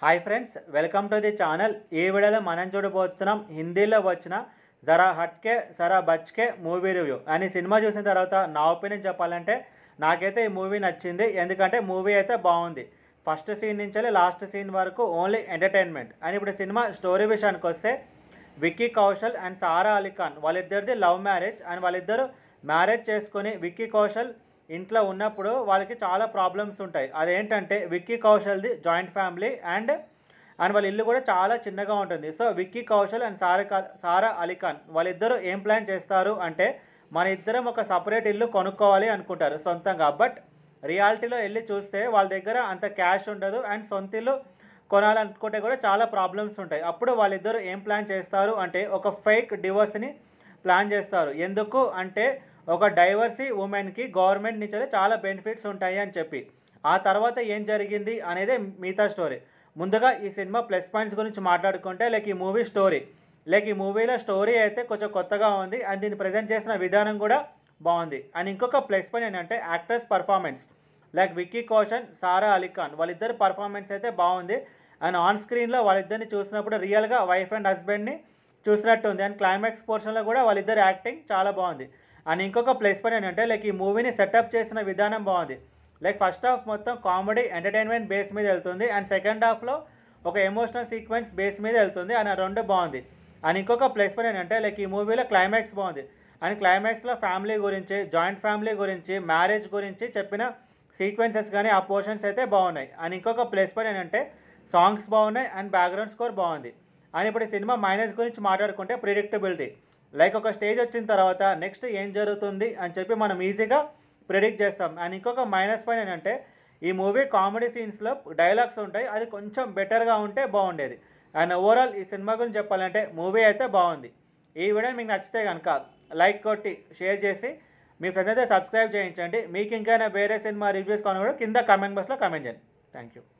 hi friends welcome to the channel ఈ వీడియోలో మనం చూడబోతున్నాం హిందీలో వచ్చిన జరా హట్కే జరా బచ్కే మూవీ రివ్యూ అని సినిమా చూసిన తర్వాత నా ఒపీనియన్ చెప్పాలంటే నాకైతే ఈ మూవీ నచ్చింది ఎందుకంటే మూవీ అయితే బాగుంది ఫస్ట్ సీన్ నుంచి లాస్ట్ సీన్ వరకు ఓన్లీ ఎంటర్టైన్మెంట్ అని ఇప్పుడు సినిమా స్టోరీ విషయానికి వస్తే విక్కీ కౌశల్ అండ్ సారా అలీ ఖాన్ వాళ్ళిద్దరిది లవ్ మ్యారేజ్ అండ్ వాళ్ళిద్దరు మ్యారేజ్ చేసుకొని విక్కీ కౌశల్ ఇంట్లో ఉన్నప్పుడు వాళ్ళకి చాలా ప్రాబ్లమ్స్ ఉంటాయి అదేంటంటే విక్కీ కౌశల్ది జాయింట్ ఫ్యామిలీ అండ్ అండ్ వాళ్ళ ఇల్లు కూడా చాలా చిన్నగా ఉంటుంది సో విక్కీ కౌశల్ అండ్ సారా సారా అలీఖాన్ వాళ్ళిద్దరూ ఏం ప్లాన్ చేస్తారు అంటే మన ఇద్దరం ఒక సపరేట్ ఇల్లు కొనుక్కోవాలి అనుకుంటారు సొంతంగా బట్ రియాలిటీలో వెళ్ళి చూస్తే వాళ్ళ దగ్గర అంత క్యాష్ ఉండదు అండ్ సొంత ఇల్లు కొనాలనుకుంటే కూడా చాలా ప్రాబ్లమ్స్ ఉంటాయి అప్పుడు వాళ్ళిద్దరూ ఏం ప్లాన్ చేస్తారు అంటే ఒక ఫేక్ డివోర్స్ని ప్లాన్ చేస్తారు ఎందుకు అంటే ఒక డైవర్సీ ఉమెన్కి గవర్నమెంట్ నుంచి చాలా బెనిఫిట్స్ ఉంటాయి అని చెప్పి ఆ తర్వాత ఏం జరిగింది అనేది మిగతా స్టోరీ ముందుగా ఈ సినిమా ప్లస్ పాయింట్స్ గురించి మాట్లాడుకుంటే లైక్ ఈ మూవీ స్టోరీ లైక్ ఈ మూవీలో స్టోరీ అయితే కొంచెం కొత్తగా ఉంది అండ్ దీన్ని ప్రజెంట్ చేసిన విధానం కూడా బాగుంది అండ్ ఇంకొక ప్లస్ పాయింట్ ఏంటంటే actors performance like Vicky Kaushal Sara Ali Khan వాళ్ళిద్దరి పర్ఫార్మెన్స్ అయితే బాగుంది అండ్ ఆన్ స్క్రీన్లో వాళ్ళిద్దరిని చూసినప్పుడు రియల్గా వైఫ్ అండ్ హస్బెండ్ని చూసినట్టు ఉంది అండ్ క్లైమాక్స్ పోర్షన్లో కూడా వాళ్ళిద్దరి యాక్టింగ్ చాలా బాగుంది అండ్ ఇంకొక ప్లస్ పాయింట్ ఏంటంటే లైక్ ఈ మూవీని సెటప్ చేసిన విధానం బాగుంది లైక్ ఫస్ట్ హాఫ్ మొత్తం కామెడీ ఎంటర్టైన్మెంట్ బేస్ మీద వెళ్తుంది అండ్ సెకండ్ హాఫ్లో ఒక ఎమోషనల్ సీక్వెన్స్ బేస్ మీద వెళ్తుంది అండ్ ఆ రెండు బాగుంది అండ్ ఇంకొక ప్లస్ పాయింట్ ఏంటంటే లైక్ ఈ మూవీలో క్లైమాక్స్ బాగుంది అండ్ క్లైమాక్స్లో ఫ్యామిలీ గురించి జాయింట్ ఫ్యామిలీ గురించి మ్యారేజ్ గురించి చెప్పిన సీక్వెన్సెస్ కానీ ఆ పోర్షన్స్ అయితే బాగున్నాయి అండ్ ఇంకొక ప్లస్ పాయింట్ ఏంటంటే సాంగ్స్ బాగున్నాయి అండ్ బ్యాక్గ్రౌండ్ స్కోర్ బాగుంది అండ్ ఇప్పుడు సినిమా మైనస్ గురించి మాట్లాడుకుంటే ప్రిడిక్టబిలిటీ లైక్ ఒక స్టేజ్ వచ్చిన తర్వాత నెక్స్ట్ ఏం జరుగుతుంది అని చెప్పి మనం ఈజీగా ప్రిడిక్ట్ చేస్తాం అండ్ ఇంకొక మైనస్ పాయింట్ ఏంటంటే ఈ మూవీ కామెడీ సీన్స్లో డైలాగ్స్ ఉంటాయి అది కొంచెం బెటర్గా ఉంటే బాగుండేది అండ్ ఓవరాల్ ఈ సినిమా గురించి చెప్పాలంటే మూవీ అయితే బాగుంది ఈ వీడియో మీకు నచ్చితే కనుక లైక్ కొట్టి షేర్ చేసి మీ ఫ్రెండ్స్ అయితే సబ్స్క్రైబ్ చేయించండి మీకు ఇంకైనా వేరే సినిమా రివ్యూస్ కానీ కూడా కింద కమెంట్ బాక్స్లో కమెంట్ చేయండి థ్యాంక్ యూ